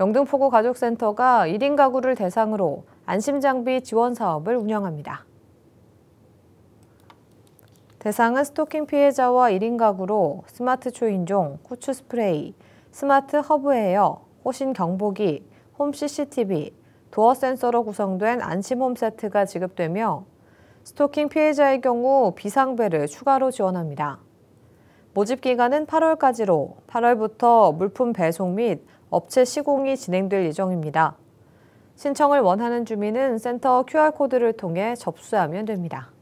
영등포구 가족센터가 1인 가구를 대상으로 안심장비 지원 사업을 운영합니다. 대상은 스토킹 피해자와 1인 가구로 스마트 초인종, 후추 스프레이, 스마트 허브 에어, 호신 경보기, 홈 CCTV, 도어 센서로 구성된 안심홈 세트가 지급되며 스토킹 피해자의 경우 비상벨을 추가로 지원합니다. 모집 기간은 8월까지로 8월부터 물품 배송 및 업체 시공이 진행될 예정입니다. 신청을 원하는 주민은 센터 QR코드를 통해 접수하면 됩니다.